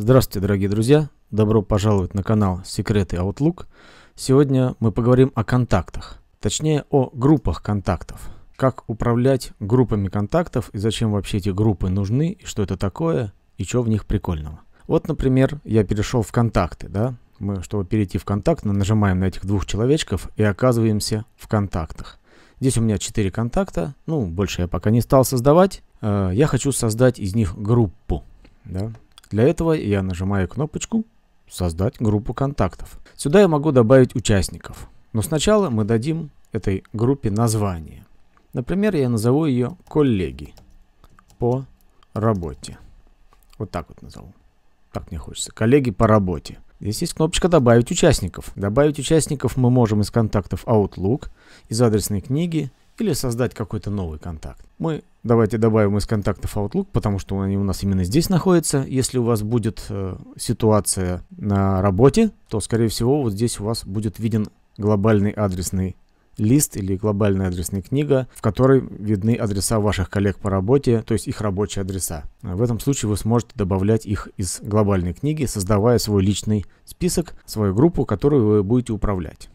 Здравствуйте, дорогие друзья! Добро пожаловать на канал Секреты Outlook. Сегодня мы поговорим о контактах, точнее о группах контактов. Как управлять группами контактов и зачем вообще эти группы нужны, и что это такое, и что в них прикольного. Вот, например, я перешел в контакты, да? Мы, чтобы перейти в контакт, мы нажимаем на этих двух человечков и оказываемся в контактах. Здесь у меня 4 контакта, ну, больше я пока не стал создавать. Э, я хочу создать из них группу, да? Для этого я нажимаю кнопочку «Создать группу контактов». Сюда я могу добавить участников. Но сначала мы дадим этой группе название. Например, я назову ее «Коллеги» по работе. Вот так вот назову. Так мне хочется. «Коллеги по работе». Здесь есть кнопочка «Добавить участников». Добавить участников мы можем из контактов Outlook, из адресной книги или создать какой-то новый контакт. Мы давайте добавим из контактов Outlook, потому что они у нас именно здесь находятся. Если у вас будет э, ситуация на работе, то, скорее всего, вот здесь у вас будет виден глобальный адресный лист или глобальная адресная книга, в которой видны адреса ваших коллег по работе, то есть их рабочие адреса. В этом случае вы сможете добавлять их из глобальной книги, создавая свой личный список, свою группу, которую вы будете управлять.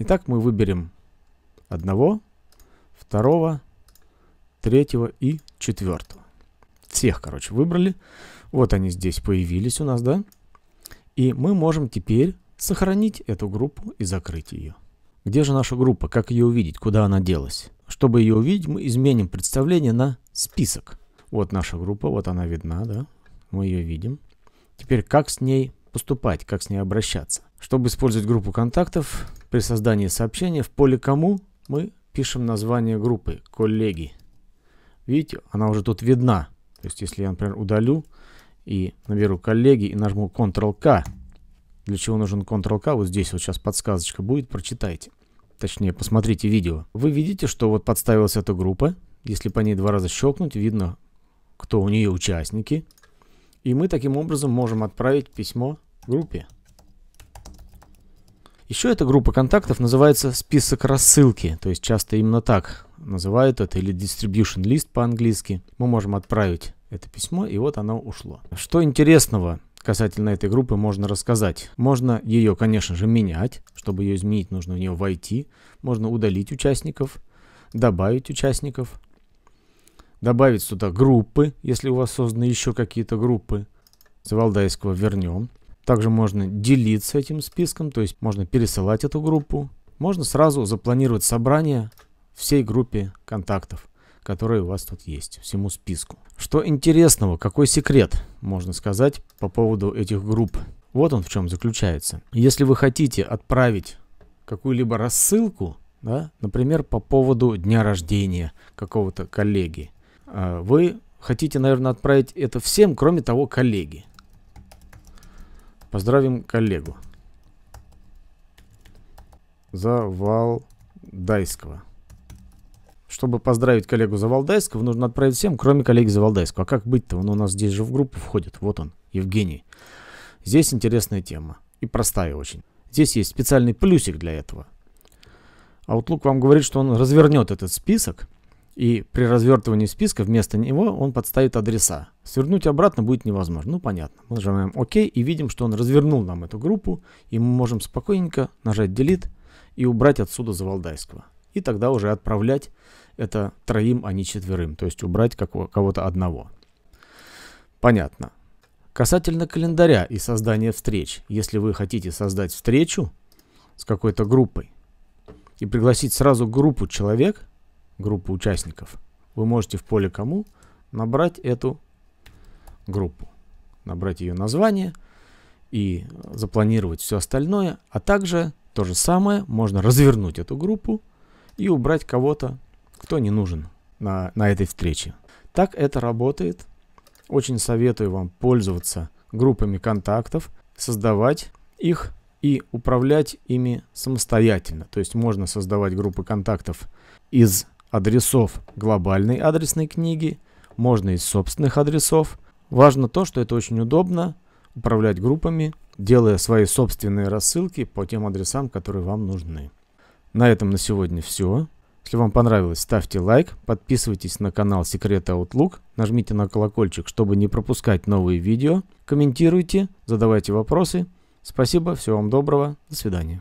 Итак, мы выберем одного второго, третьего и четвертого. Всех, короче, выбрали. Вот они здесь появились у нас, да? И мы можем теперь сохранить эту группу и закрыть ее. Где же наша группа? Как ее увидеть? Куда она делась? Чтобы ее увидеть, мы изменим представление на список. Вот наша группа, вот она видна, да? Мы ее видим. Теперь как с ней поступать, как с ней обращаться? Чтобы использовать группу контактов, при создании сообщения в поле «Кому» мы пишем название группы «Коллеги». Видите, она уже тут видна. То есть, если я, например, удалю и наберу «Коллеги» и нажму «Ctrl-K», для чего нужен Ctrl-K, вот здесь вот сейчас подсказочка будет, прочитайте. Точнее, посмотрите видео. Вы видите, что вот подставилась эта группа. Если по ней два раза щелкнуть, видно, кто у нее участники. И мы таким образом можем отправить письмо группе. Еще эта группа контактов называется список рассылки, то есть часто именно так называют это, или distribution list по-английски. Мы можем отправить это письмо, и вот оно ушло. Что интересного касательно этой группы можно рассказать. Можно ее, конечно же, менять. Чтобы ее изменить, нужно в нее войти. Можно удалить участников, добавить участников, добавить сюда группы, если у вас созданы еще какие-то группы. С Валдайского вернем. Также можно делиться этим списком, то есть можно пересылать эту группу. Можно сразу запланировать собрание всей группе контактов, которые у вас тут есть, всему списку. Что интересного, какой секрет, можно сказать, по поводу этих групп. Вот он в чем заключается. Если вы хотите отправить какую-либо рассылку, да, например, по поводу дня рождения какого-то коллеги, а, вы хотите, наверное, отправить это всем, кроме того коллеги. Поздравим коллегу. Завалдайского. Чтобы поздравить коллегу Завалдайского, нужно отправить всем, кроме коллеги Завалдайского. А как быть-то? Он у нас здесь же в группу входит. Вот он, Евгений. Здесь интересная тема. И простая очень. Здесь есть специальный плюсик для этого. Outlook а вам говорит, что он развернет этот список и при развертывании списка вместо него он подставит адреса. Свернуть обратно будет невозможно. Ну, понятно. Мы нажимаем ОК и видим, что он развернул нам эту группу. И мы можем спокойненько нажать Delete и убрать отсюда Завалдайского. И тогда уже отправлять это троим, а не четверым. То есть убрать кого-то одного. Понятно. Касательно календаря и создания встреч. Если вы хотите создать встречу с какой-то группой и пригласить сразу группу человек – группу участников, вы можете в поле «Кому» набрать эту группу, набрать ее название и запланировать все остальное, а также то же самое, можно развернуть эту группу и убрать кого-то, кто не нужен на, на этой встрече. Так это работает. Очень советую вам пользоваться группами контактов, создавать их и управлять ими самостоятельно. То есть можно создавать группы контактов из адресов глобальной адресной книги, можно из собственных адресов. Важно то, что это очень удобно управлять группами, делая свои собственные рассылки по тем адресам, которые вам нужны. На этом на сегодня все. Если вам понравилось, ставьте лайк, подписывайтесь на канал Секрет Outlook, нажмите на колокольчик, чтобы не пропускать новые видео, комментируйте, задавайте вопросы. Спасибо, всего вам доброго, до свидания.